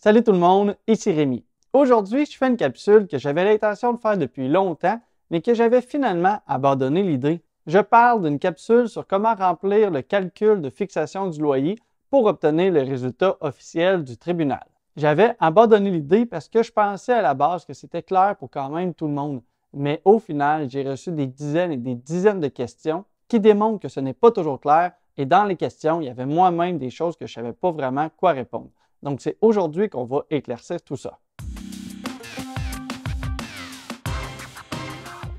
Salut tout le monde, ici Rémi. Aujourd'hui, je fais une capsule que j'avais l'intention de faire depuis longtemps, mais que j'avais finalement abandonné l'idée. Je parle d'une capsule sur comment remplir le calcul de fixation du loyer pour obtenir le résultat officiel du tribunal. J'avais abandonné l'idée parce que je pensais à la base que c'était clair pour quand même tout le monde. Mais au final, j'ai reçu des dizaines et des dizaines de questions qui démontrent que ce n'est pas toujours clair et dans les questions, il y avait moi-même des choses que je ne savais pas vraiment quoi répondre. Donc, c'est aujourd'hui qu'on va éclaircir tout ça.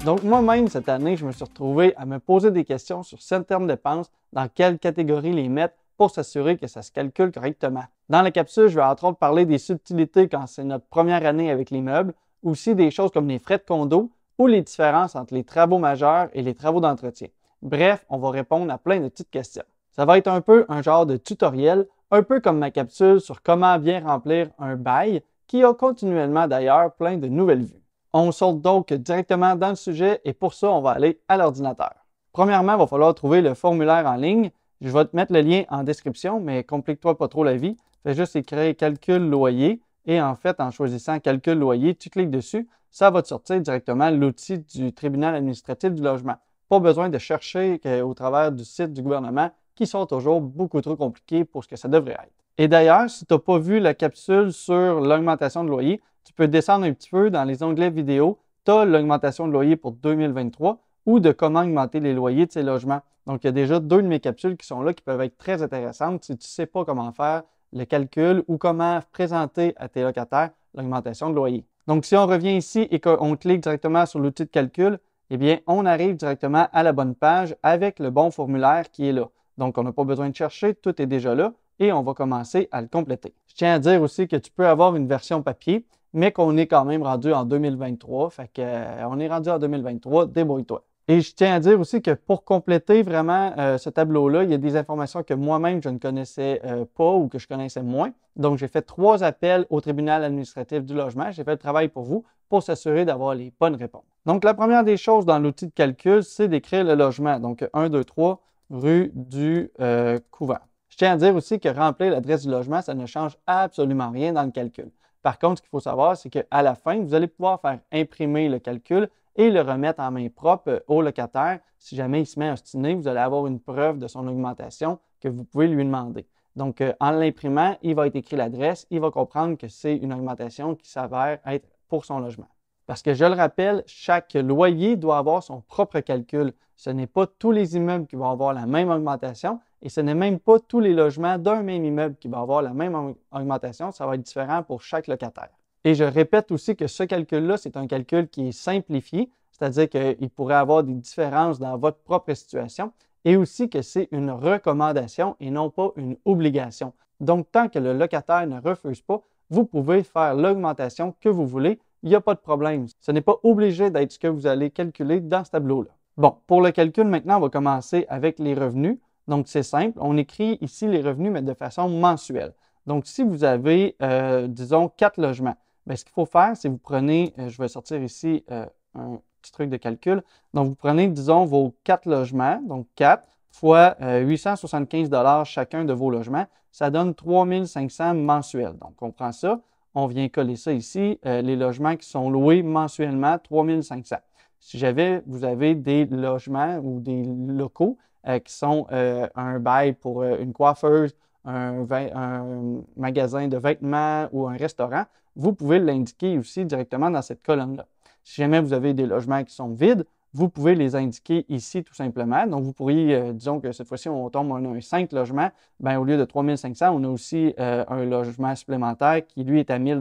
Donc, moi-même, cette année, je me suis retrouvé à me poser des questions sur de dépenses, dans quelle catégorie les mettre pour s'assurer que ça se calcule correctement. Dans la capsule, je vais entre autres parler des subtilités quand c'est notre première année avec l'immeuble, aussi des choses comme les frais de condo ou les différences entre les travaux majeurs et les travaux d'entretien. Bref, on va répondre à plein de petites questions. Ça va être un peu un genre de tutoriel un peu comme ma capsule sur comment bien remplir un bail, qui a continuellement d'ailleurs plein de nouvelles vues. On saute donc directement dans le sujet et pour ça, on va aller à l'ordinateur. Premièrement, il va falloir trouver le formulaire en ligne. Je vais te mettre le lien en description, mais complique-toi pas trop la vie. Fais juste écrire calcul loyer et en fait, en choisissant calcul loyer, tu cliques dessus. Ça va te sortir directement l'outil du tribunal administratif du logement. Pas besoin de chercher euh, au travers du site du gouvernement qui sont toujours beaucoup trop compliqués pour ce que ça devrait être. Et d'ailleurs, si tu n'as pas vu la capsule sur l'augmentation de loyer, tu peux descendre un petit peu dans les onglets vidéo, tu as l'augmentation de loyer pour 2023 ou de comment augmenter les loyers de ces logements. Donc, il y a déjà deux de mes capsules qui sont là qui peuvent être très intéressantes si tu ne sais pas comment faire le calcul ou comment présenter à tes locataires l'augmentation de loyer. Donc, si on revient ici et qu'on clique directement sur l'outil de calcul, eh bien, on arrive directement à la bonne page avec le bon formulaire qui est là. Donc, on n'a pas besoin de chercher, tout est déjà là et on va commencer à le compléter. Je tiens à dire aussi que tu peux avoir une version papier, mais qu'on est quand même rendu en 2023. Fait que, euh, on est rendu en 2023, débrouille-toi. Et je tiens à dire aussi que pour compléter vraiment euh, ce tableau-là, il y a des informations que moi-même je ne connaissais euh, pas ou que je connaissais moins. Donc j'ai fait trois appels au tribunal administratif du logement. J'ai fait le travail pour vous pour s'assurer d'avoir les bonnes réponses. Donc la première des choses dans l'outil de calcul, c'est d'écrire le logement. Donc 1, 2, 3, rue du couvent. Euh, couvert. Je tiens à dire aussi que remplir l'adresse du logement, ça ne change absolument rien dans le calcul. Par contre, ce qu'il faut savoir, c'est qu'à la fin, vous allez pouvoir faire imprimer le calcul et le remettre en main propre euh, au locataire. Si jamais il se met à ostiner, vous allez avoir une preuve de son augmentation que vous pouvez lui demander. Donc, euh, en l'imprimant, il va être écrit l'adresse, il va comprendre que c'est une augmentation qui s'avère être pour son logement. Parce que je le rappelle, chaque loyer doit avoir son propre calcul. Ce n'est pas tous les immeubles qui vont avoir la même augmentation et ce n'est même pas tous les logements d'un même immeuble qui vont avoir la même augmentation. Ça va être différent pour chaque locataire. Et je répète aussi que ce calcul-là, c'est un calcul qui est simplifié, c'est-à-dire qu'il pourrait avoir des différences dans votre propre situation et aussi que c'est une recommandation et non pas une obligation. Donc, tant que le locataire ne refuse pas, vous pouvez faire l'augmentation que vous voulez il n'y a pas de problème. Ce n'est pas obligé d'être ce que vous allez calculer dans ce tableau-là. Bon, pour le calcul, maintenant, on va commencer avec les revenus. Donc, c'est simple. On écrit ici les revenus, mais de façon mensuelle. Donc, si vous avez, euh, disons, quatre logements, ben, ce qu'il faut faire, c'est vous prenez, euh, je vais sortir ici euh, un petit truc de calcul. Donc, vous prenez, disons, vos quatre logements, donc quatre fois 875 dollars chacun de vos logements, ça donne 3500 mensuels. Donc, on prend ça, on vient coller ça ici, euh, les logements qui sont loués mensuellement, 3500. Si j'avais, vous avez des logements ou des locaux euh, qui sont euh, un bail pour une coiffeuse, un, un, magasin de vêtements ou un restaurant, vous pouvez l'indiquer aussi directement dans cette colonne-là. Si jamais vous avez des logements qui sont vides, vous pouvez les indiquer ici tout simplement. Donc, vous pourriez, euh, disons que cette fois-ci, on tombe, on a un 5 logements. Bien, au lieu de 3500, on a aussi euh, un logement supplémentaire qui, lui, est à 1000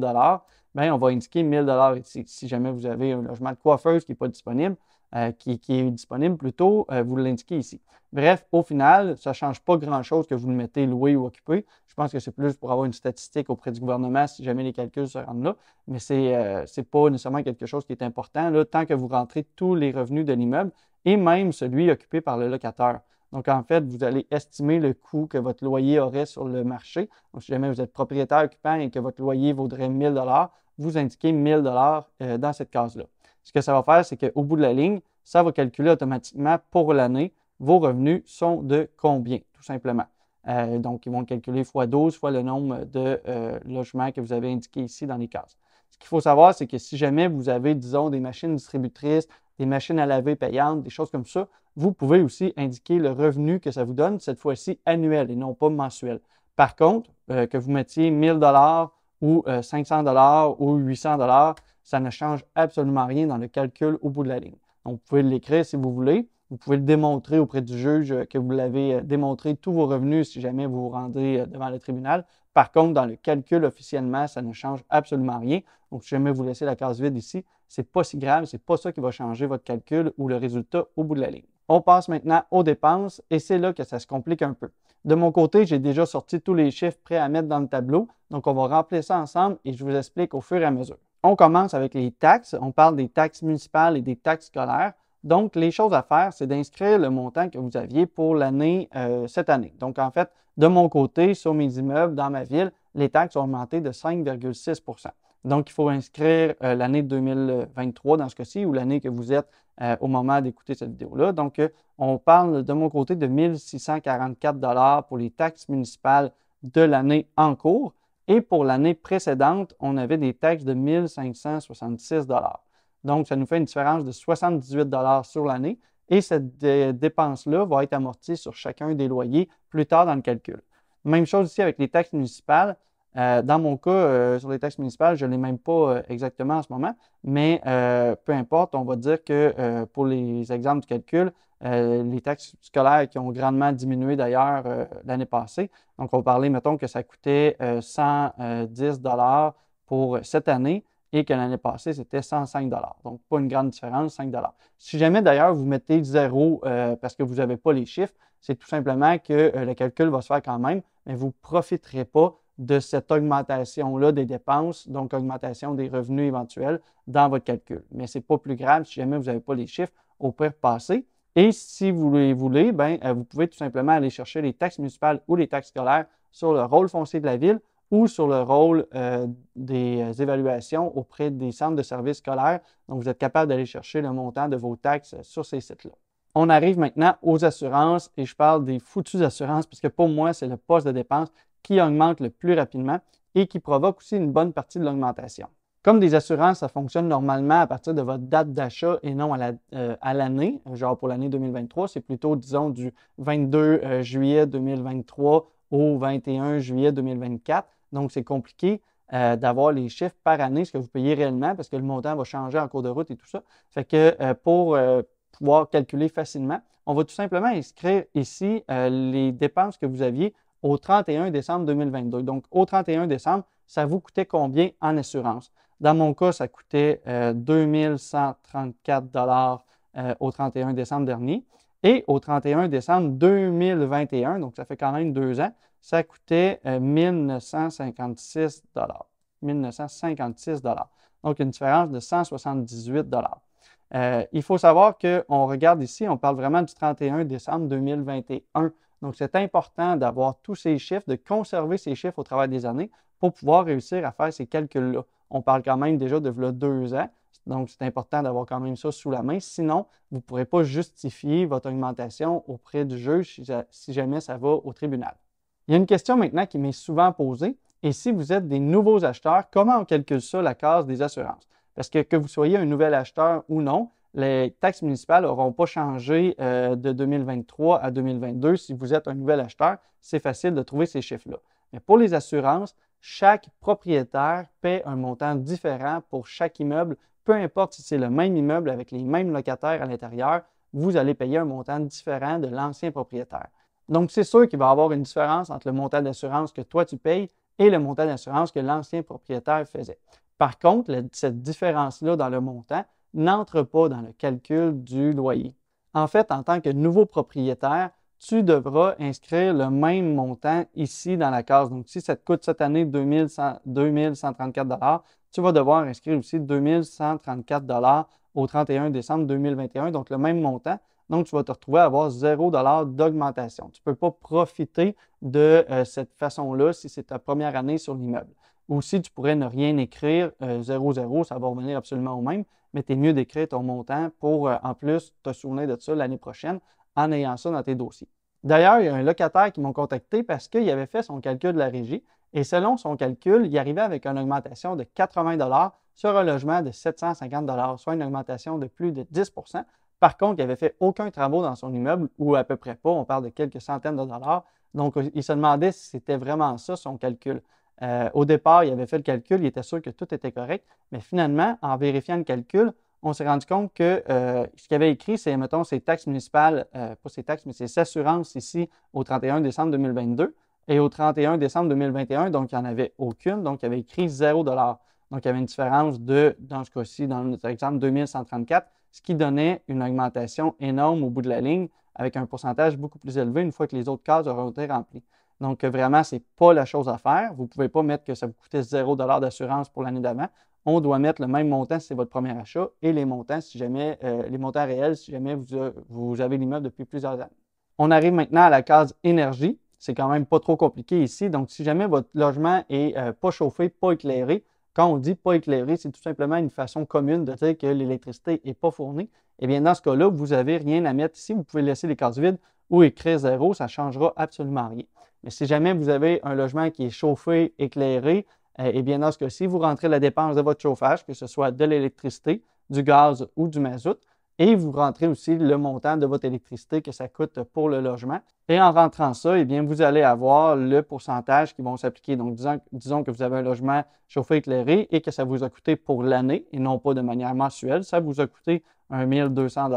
Bien, on va indiquer 1000 ici. Si jamais vous avez un logement de coiffeuse qui n'est pas disponible, euh, qui, est disponible plus tôt, euh, vous l'indiquez ici. Bref, au final, ça ne change pas grand-chose que vous le mettez loué ou occupé. Je pense que c'est plus pour avoir une statistique auprès du gouvernement si jamais les calculs se rendent là, mais ce n'est euh, pas nécessairement quelque chose qui est important là, tant que vous rentrez tous les revenus de l'immeuble et même celui occupé par le locataire. Donc, en fait, vous allez estimer le coût que votre loyer aurait sur le marché. Donc, si jamais vous êtes propriétaire occupant et que votre loyer vaudrait 1000 vous indiquez 1000 dollars dans cette case-là ce que ça va faire, c'est qu'au bout de la ligne, ça va calculer automatiquement pour l'année vos revenus sont de combien, tout simplement. Euh, donc, ils vont calculer fois 12 fois le nombre de euh, logements que vous avez indiqué ici dans les cases. Ce qu'il faut savoir, c'est que si jamais vous avez, disons, des machines distributrices, des machines à laver payantes, des choses comme ça, vous pouvez aussi indiquer le revenu que ça vous donne, cette fois-ci annuel et non pas mensuel. Par contre, euh, que vous mettiez 1000 dollars ou 500 dollars ou 800 ça ne change absolument rien dans le calcul au bout de la ligne. Donc, vous pouvez l'écrire si vous voulez. Vous pouvez le démontrer auprès du juge euh, que vous l'avez euh, démontré tous vos revenus si jamais vous vous rendez euh, devant le tribunal. Par contre, dans le calcul officiellement, ça ne change absolument rien. Donc, si jamais vous laissez la case vide ici, ce n'est pas si grave, ce n'est pas ça qui va changer votre calcul ou le résultat au bout de la ligne. On passe maintenant aux dépenses et c'est là que ça se complique un peu. De mon côté, j'ai déjà sorti tous les chiffres prêts à mettre dans le tableau, donc on va remplir ça ensemble et je vous explique au fur et à mesure on commence avec les taxes. On parle des taxes municipales et des taxes scolaires. Donc, les choses à faire, c'est d'inscrire le montant que vous aviez pour l'année euh, cette année. Donc, en fait, de mon côté, sur mes immeubles, dans ma ville, les taxes ont augmenté de 5,6 Donc, il faut inscrire euh, l'année 2023 dans ce cas-ci ou l'année que vous êtes euh, au moment d'écouter cette vidéo-là. Donc, on parle de mon côté de 1644 pour les taxes municipales de l'année en cours. Et pour l'année précédente, on avait des taxes de 1566 Donc, ça nous fait une différence de 78 sur l'année. Et cette dépense-là va être amortie sur chacun des loyers plus tard dans le calcul. Même chose ici avec les taxes municipales. Euh, dans mon cas, euh, sur les taxes municipales, je ne l'ai même pas euh, exactement en ce moment, mais peu importe, on va dire que pour les exemples du calcul, les taxes scolaires qui ont grandement diminué d'ailleurs l'année passée, donc on parlait, mettons, que ça coûtait 110 dollars pour cette année et que l'année passée, c'était 105 dollars. Donc, pas une grande différence, 5 dollars. Si jamais d'ailleurs vous mettez zéro parce que vous n'avez pas les chiffres, c'est tout simplement que le calcul va se faire quand même, mais vous ne profiterez pas de cette augmentation-là des dépenses, donc augmentation des revenus éventuels dans votre calcul. Mais ce n'est pas plus grave si jamais vous n'avez pas les chiffres au pire passé. Et si vous les voulez, bien, euh, vous pouvez tout simplement aller chercher les taxes municipales ou les taxes scolaires sur le rôle foncier de la ville ou sur le rôle euh, des euh, évaluations auprès des centres de services scolaires. Donc, vous êtes capable d'aller chercher le montant de vos taxes sur ces sites-là. On arrive maintenant aux assurances et je parle des foutues assurances parce que pour moi, c'est le poste de dépense qui augmente le plus rapidement et qui provoque aussi une bonne partie de l'augmentation. Comme des assurances, ça fonctionne normalement à partir de votre date d'achat et non à euh, l'année. genre pour l'année 2023, c'est plutôt, disons, du 22 euh, juillet 2023 au 21 juillet 2024. Donc, c'est compliqué euh, d'avoir les chiffres par année, ce que vous payez réellement, parce que le montant va changer en cours de route et tout ça. Fait que pour pouvoir calculer facilement, on va tout simplement inscrire ici les dépenses que vous aviez au 31 décembre 2022. Donc, au 31 décembre, ça vous coûtait combien en assurance? Dans mon cas, ça coûtait 2134 euh, euh, au 31 décembre dernier. Et au 31 décembre 2021, donc ça fait quand même deux ans, ça coûtait 1956 euh, dollars. 1956 dollars. Donc une différence de 178 dollars. il faut savoir qu'on regarde ici, on parle vraiment du 31 décembre 2021 donc, c'est important d'avoir tous ces chiffres, de conserver ces chiffres au travers des années pour pouvoir réussir à faire ces calculs-là. On parle quand même déjà de de deux ans, donc c'est important d'avoir quand même ça sous la main. Sinon, vous ne pourrez pas justifier votre augmentation auprès du juge si jamais ça va au tribunal. Il y a une question maintenant qui m'est souvent posée. Et si vous êtes des nouveaux acheteurs, comment on calcule ça, la case des assurances? Parce que que vous soyez un nouvel acheteur ou non, les taxes municipales n'auront pas changé euh, de 2023 à 2022. Si vous êtes un nouvel acheteur, c'est facile de trouver ces chiffres-là. Mais pour les assurances, chaque propriétaire paie un montant différent pour chaque immeuble. Peu importe si c'est le même immeuble avec les mêmes locataires à l'intérieur, vous allez payer un montant différent de l'ancien propriétaire. Donc, c'est sûr qu'il va y avoir une différence entre le montant d'assurance que toi tu payes et le montant d'assurance que l'ancien propriétaire faisait. Par contre, cette différence-là dans le montant n'entre pas dans le calcul du loyer. En fait, en tant que nouveau propriétaire, tu devras inscrire le même montant ici dans la case. Donc, si ça te coûte cette année 2134 tu vas devoir inscrire aussi 2134 au 31 décembre 2021, donc le même montant. Donc, tu vas te retrouver à avoir 0 d'augmentation. Tu ne peux pas profiter de euh, cette façon-là si c'est ta première année sur l'immeuble. Ou si tu pourrais ne rien écrire, 0,0, euh, ça va revenir absolument au même mais mieux d'écrire ton montant pour, euh, en plus, te souvenir de ça l'année prochaine en ayant ça dans tes dossiers. D'ailleurs, il y a un locataire qui m'a contacté parce qu'il avait fait son calcul de la régie et selon son calcul, il arrivait avec une augmentation de 80 sur un logement de 750 soit une augmentation de plus de 10 Par contre, il n'avait fait aucun travaux dans son immeuble ou à peu près pas, on parle de quelques centaines de dollars. Donc, il se demandait si c'était vraiment ça son calcul. Euh, au départ, il avait fait le calcul, il était sûr que tout était correct, mais finalement, en vérifiant le calcul, on s'est rendu compte que euh, ce qu'il avait écrit, c'est, mettons, ses taxes municipales, euh, pas ses taxes, mais ses assurances ici au 31 décembre 2022. Et au 31 décembre 2021, donc, il n'y en avait aucune. Donc, il avait écrit 0 Donc, il y avait une différence de, dans ce cas-ci, dans notre exemple, 2134, ce qui donnait une augmentation énorme au bout de la ligne avec un pourcentage beaucoup plus élevé une fois que les autres cases auraient été remplies. Donc, vraiment, ce n'est pas la chose à faire. Vous ne pouvez pas mettre que ça vous coûtait 0 d'assurance pour l'année d'avant. On doit mettre le même montant si c'est votre premier achat et les montants, si jamais, euh, les montants réels si jamais vous, euh, vous avez l'immeuble depuis plusieurs années. On arrive maintenant à la case énergie. C'est quand même pas trop compliqué ici. Donc, si jamais votre logement est euh, pas chauffé, pas éclairé, quand on dit pas éclairé, c'est tout simplement une façon commune de dire que l'électricité n'est pas fournie. Eh bien, dans ce cas-là, vous n'avez rien à mettre ici. Vous pouvez laisser les cases vides ou écrire zéro. Ça ne changera absolument rien. Mais si jamais vous avez un logement qui est chauffé, éclairé, et euh, eh bien, dans ce cas-ci, vous rentrez la dépense de votre chauffage, que ce soit de l'électricité, du gaz ou du mazout, et vous rentrez aussi le montant de votre électricité que ça coûte pour le logement. Et en rentrant ça, et eh bien, vous allez avoir le pourcentage qui vont s'appliquer. Donc, disons, disons, que vous avez un logement chauffé éclairé et que ça vous a coûté pour l'année et non pas de manière mensuelle. Ça vous a coûté 1 200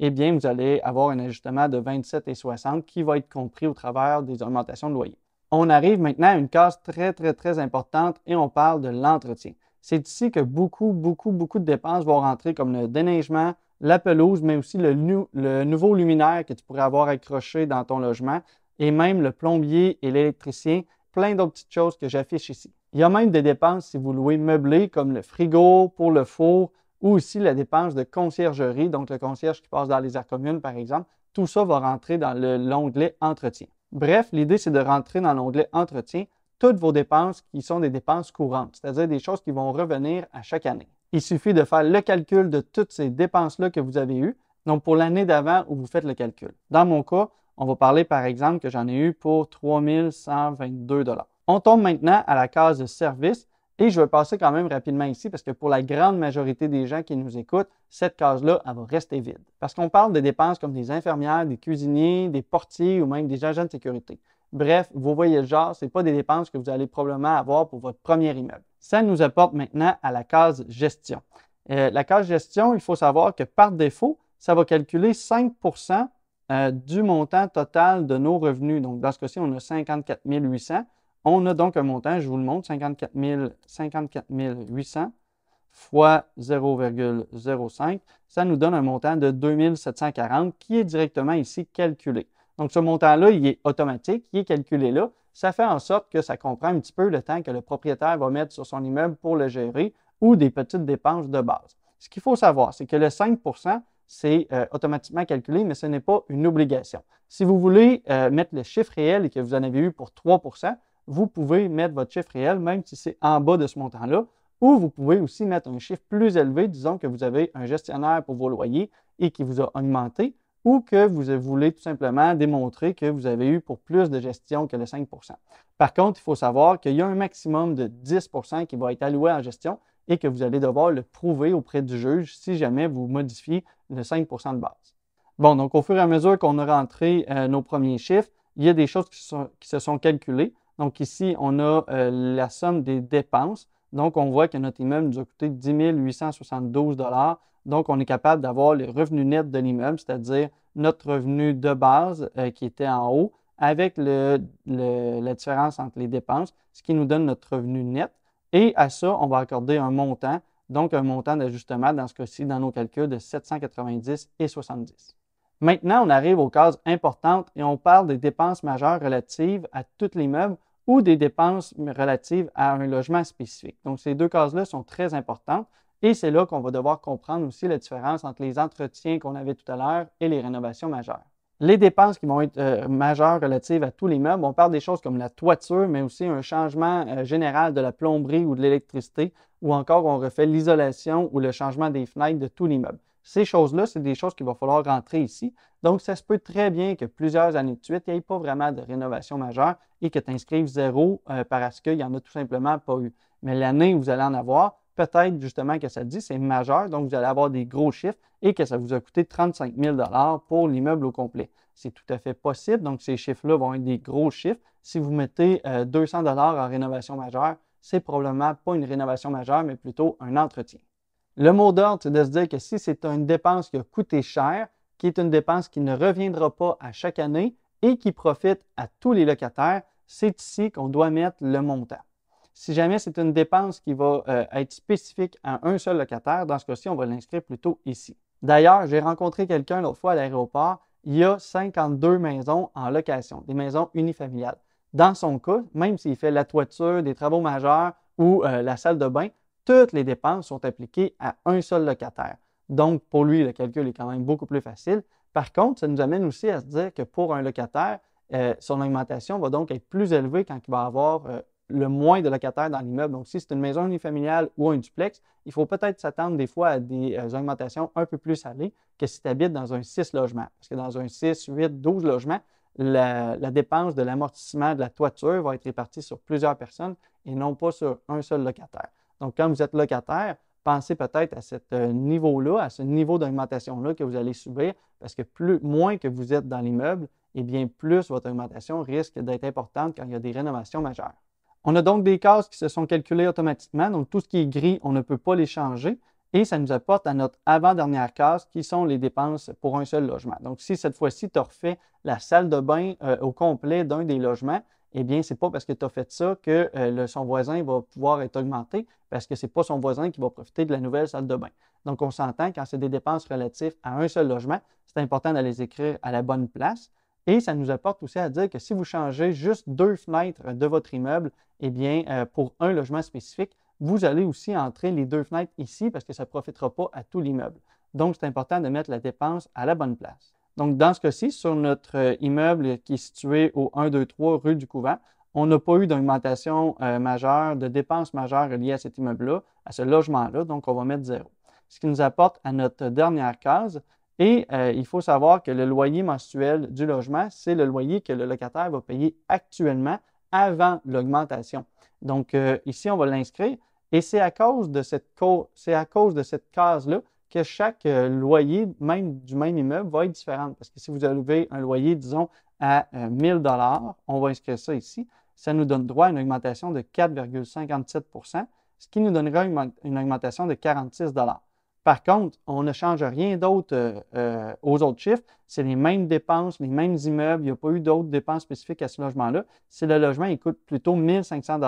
eh bien, vous allez avoir un ajustement de 27 et 60 qui va être compris au travers des augmentations de loyer. On arrive maintenant à une case très, très, très importante et on parle de l'entretien. C'est ici que beaucoup, beaucoup, beaucoup de dépenses vont rentrer comme le déneigement, la pelouse, mais aussi le, le nouveau luminaire que tu pourrais avoir accroché dans ton logement et même le plombier et l'électricien, plein d'autres petites choses que j'affiche ici. Il y a même des dépenses si vous louez meublé comme le frigo, pour le four, ou aussi la dépense de conciergerie, donc le concierge qui passe dans les aires communes, par exemple. Tout ça va rentrer dans l'onglet Entretien. Bref, l'idée, c'est de rentrer dans l'onglet Entretien toutes vos dépenses qui sont des dépenses courantes, c'est-à-dire des choses qui vont revenir à chaque année. Il suffit de faire le calcul de toutes ces dépenses-là que vous avez eues, donc pour l'année d'avant où vous faites le calcul. Dans mon cas, on va parler par exemple que j'en ai eu pour 3122 On tombe maintenant à la case de service et je vais passer quand même rapidement ici parce que pour la grande majorité des gens qui nous écoutent, cette case-là, elle va rester vide. Parce qu'on parle de dépenses comme des infirmières, des cuisiniers, des portiers ou même des agents de sécurité. Bref, vous voyez le genre, ce n'est pas des dépenses que vous allez probablement avoir pour votre premier immeuble. Ça nous apporte maintenant à la case gestion. Euh, la case gestion, il faut savoir que par défaut, ça va calculer 5 euh, du montant total de nos revenus. Donc, dans ce cas-ci, on a 54 800. On a donc un montant, je vous le montre, 54, 800 fois 0,05, ça nous donne un montant de 2740 qui est directement ici calculé. Donc, ce montant-là, il est automatique, il est calculé là. Ça fait en sorte que ça comprend un petit peu le temps que le propriétaire va mettre sur son immeuble pour le gérer ou des petites dépenses de base. Ce qu'il faut savoir, c'est que le 5 c'est euh, automatiquement calculé, mais ce n'est pas une obligation. Si vous voulez euh, mettre le chiffre réel et que vous en avez eu pour 3 vous pouvez mettre votre chiffre réel, même si c'est en bas de ce montant-là, ou vous pouvez aussi mettre un chiffre plus élevé, disons que vous avez un gestionnaire pour vos loyers et qui vous a augmenté, ou que vous voulez tout simplement démontrer que vous avez eu pour plus de gestion que le 5 Par contre, il faut savoir qu'il y a un maximum de 10 qui va être alloué en gestion et que vous allez devoir le prouver auprès du juge si jamais vous modifiez le 5 de base. Bon, donc au fur et à mesure qu'on a rentré euh, nos premiers chiffres, il y a des choses qui se sont calculées. Donc ici, on a euh, la somme des dépenses. Donc, on voit que notre immeuble nous a coûté 10 872 Donc, on est capable d'avoir le revenu net de l'immeuble, c'est-à-dire notre revenu de base euh, qui était en haut avec la différence entre les dépenses, ce qui nous donne notre revenu net. Et à ça, on va accorder un montant, donc un montant d'ajustement dans ce cas-ci, dans nos calculs, de 790 et 70. Maintenant, on arrive aux cases importantes et on parle des dépenses majeures relatives à tout l'immeuble ou des dépenses relatives à un logement spécifique. Donc, ces deux cases-là sont très importantes et c'est là qu'on va devoir comprendre aussi la différence entre les entretiens qu'on avait tout à l'heure et les rénovations majeures. Les dépenses qui vont être euh, majeures relatives à tous les meubles, on parle des choses comme la toiture, mais aussi un changement euh, général de la plomberie ou de l'électricité, ou encore on refait l'isolation ou le changement des fenêtres de tout l'immeuble. Ces choses-là, c'est des choses qu'il va falloir rentrer ici. Donc, ça se peut très bien que plusieurs années de suite, il n'y ait pas vraiment de rénovation majeure et que tu inscrives zéro euh, parce qu'il n'y en a tout simplement pas eu. Mais l'année vous allez en avoir, peut-être justement que ça dit c'est majeur, donc vous allez avoir des gros chiffres et que ça vous a coûté 35 000 pour l'immeuble au complet. C'est tout à fait possible, donc ces chiffres-là vont être des gros chiffres. Si vous mettez 200 euh, 200 en rénovation majeure, c'est probablement pas une rénovation majeure, mais plutôt un entretien. Le mot d'ordre, c'est de se dire que si c'est une dépense qui a coûté cher, qui est une dépense qui ne reviendra pas à chaque année et qui profite à tous les locataires, c'est ici qu'on doit mettre le montant. Si jamais c'est une dépense qui va euh, être spécifique à un seul locataire, dans ce cas-ci, on va l'inscrire plutôt ici. D'ailleurs, j'ai rencontré quelqu'un l'autre fois à l'aéroport, il y a 52 maisons en location, des maisons unifamiliales. Dans son cas, même s'il fait la toiture, des travaux majeurs ou euh, la salle de bain, toutes les dépenses sont appliquées à un seul locataire. Donc, pour lui, le calcul est quand même beaucoup plus facile. Par contre, ça nous amène aussi à se dire que pour un locataire, euh, son augmentation va donc être plus élevée quand il va avoir euh, le moins de locataires dans l'immeuble. Donc, si c'est une maison unifamiliale ou un duplex, il faut peut-être s'attendre des fois à des euh, augmentations un peu plus salées que si tu habites dans un 6 logements. Parce que dans un 6, 8, 12 logements, la dépense de l'amortissement de la toiture va être répartie sur plusieurs personnes et non pas sur un seul locataire. Donc, quand vous êtes locataire, pensez peut-être à ce euh, niveau-là, à ce niveau d'augmentation-là que vous allez subir, parce que plus, moins que vous êtes dans l'immeuble, et eh bien plus votre augmentation risque d'être importante quand il y a des rénovations majeures. On a donc des cases qui se sont calculées automatiquement, donc tout ce qui est gris, on ne peut pas les changer, et ça nous apporte à notre avant-dernière case, qui sont les dépenses pour un seul logement. Donc, si cette fois-ci, tu as refait la salle de bain euh, au complet d'un des logements, eh bien, ce n'est pas parce que tu as fait ça que euh, son voisin va pouvoir être augmenté, parce que ce n'est pas son voisin qui va profiter de la nouvelle salle de bain. Donc, on s'entend, quand c'est des dépenses relatives à un seul logement, c'est important de les écrire à la bonne place. Et ça nous apporte aussi à dire que si vous changez juste deux fenêtres de votre immeuble, eh bien, euh, pour un logement spécifique, vous allez aussi entrer les deux fenêtres ici parce que ça ne profitera pas à tout l'immeuble. Donc, c'est important de mettre la dépense à la bonne place. Donc, dans ce cas-ci, sur notre euh, immeuble qui est situé au 1, 123 rue du Couvent, on n'a pas eu d'augmentation euh, majeure, de dépenses majeures liées à cet immeuble-là, à ce logement-là, donc on va mettre zéro. Ce qui nous apporte à notre dernière case, et euh, il faut savoir que le loyer mensuel du logement, c'est le loyer que le locataire va payer actuellement avant l'augmentation. Donc, euh, ici, on va l'inscrire. Et c'est à cause de cette, cette case-là que chaque euh, loyer, même du même immeuble, va être différent. Parce que si vous avez un loyer, disons, à 1000 euh, dollars, on va inscrire ça ici. Ça nous donne droit à une augmentation de 4,57 ce qui nous donnera une, augmentation de 46 par contre, on ne change rien d'autre euh, euh, aux autres chiffres. C'est les mêmes dépenses, les mêmes immeubles. Il n'y a pas eu d'autres dépenses spécifiques à ce logement-là. Si le logement coûte plutôt 1500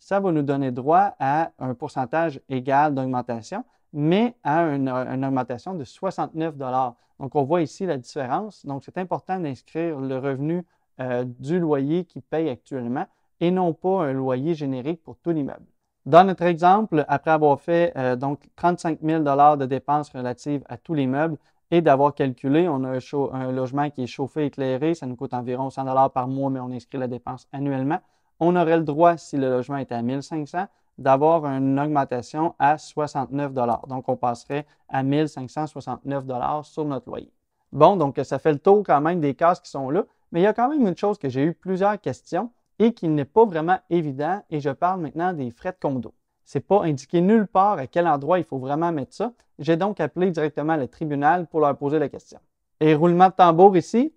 ça va nous donner droit à un pourcentage égal d'augmentation, mais à une, augmentation de 69 Donc, on voit ici la différence. Donc, c'est important d'inscrire le revenu euh, du loyer qu'il paye actuellement et non pas un loyer générique pour tout l'immeuble. Dans notre exemple, après avoir fait euh, donc 35 000 de dépenses relatives à tous les meubles et d'avoir calculé, on a un, logement qui est chauffé, éclairé, ça nous coûte environ 100 par mois, mais on inscrit la dépense annuellement. On aurait le droit, si le logement était à 1 500 d'avoir une augmentation à 69 Donc, on passerait à 1 1569 sur notre loyer. Bon, donc ça fait le tour quand même des cases qui sont là, mais il y a quand même une chose que j'ai eu plusieurs questions et qui n'est pas vraiment évident, et je parle maintenant des frais de condo. n'est pas indiqué nulle part à quel endroit il faut vraiment mettre ça. J'ai donc appelé directement le tribunal pour leur poser la question. Et roulement de tambour ici.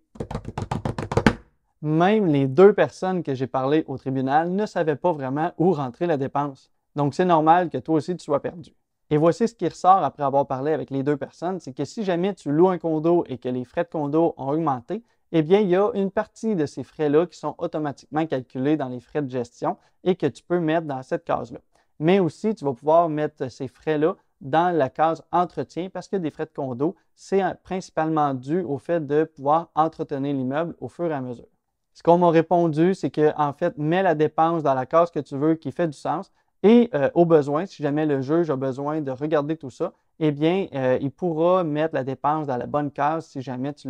Même les deux personnes que j'ai parlé au tribunal ne savaient pas vraiment où rentrer la dépense. Donc c'est normal que toi aussi tu sois perdu. Et voici ce qui ressort après avoir parlé avec les deux personnes, c'est que si jamais tu loues un condo et que les frais de condo ont augmenté, eh bien, il y a une partie de ces frais-là qui sont automatiquement calculés dans les frais de gestion et que tu peux mettre dans cette case-là. Mais aussi, tu vas pouvoir mettre ces frais-là dans la case entretien parce que des frais de condo, c'est principalement dû au fait de pouvoir entretenir l'immeuble au fur et à mesure. Ce qu'on m'a répondu, c'est que en fait, mets la dépense dans la case que tu veux qui fait du sens, et euh, au besoin, si jamais le juge a besoin de regarder tout ça, eh bien, euh, il pourra mettre la dépense dans la bonne case si jamais tu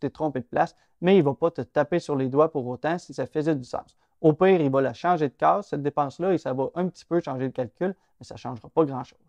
t'es trompé de place, mais il ne va pas te taper sur les doigts pour autant si ça faisait du sens. Au pire, il va la changer de case, cette dépense-là, et ça va un petit peu changer de calcul, mais ça ne changera pas grand-chose.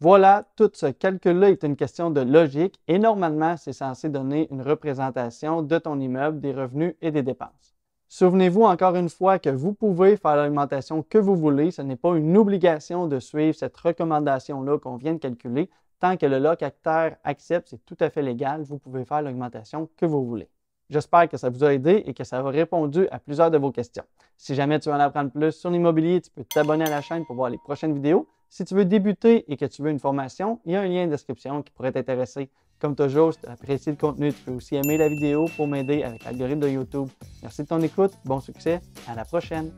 Voilà, tout ce calcul-là est une question de logique et normalement, c'est censé donner une représentation de ton immeuble, des revenus et des dépenses. Souvenez-vous encore une fois que vous pouvez faire l'augmentation que vous voulez. Ce n'est pas une obligation de suivre cette recommandation-là qu'on vient de calculer. Tant que le locataire accepte, c'est tout à fait légal. Vous pouvez faire l'augmentation que vous voulez. J'espère que ça vous a aidé et que ça a répondu à plusieurs de vos questions. Si jamais tu veux en apprendre plus sur l'immobilier, tu peux t'abonner à la chaîne pour voir les prochaines vidéos. Si tu veux débuter et que tu veux une formation, il y a un lien en description qui pourrait t'intéresser. Comme toujours, si tu as apprécié le contenu, tu peux aussi aimer la vidéo pour m'aider avec l'algorithme de YouTube. Merci de ton écoute, bon succès, à la prochaine!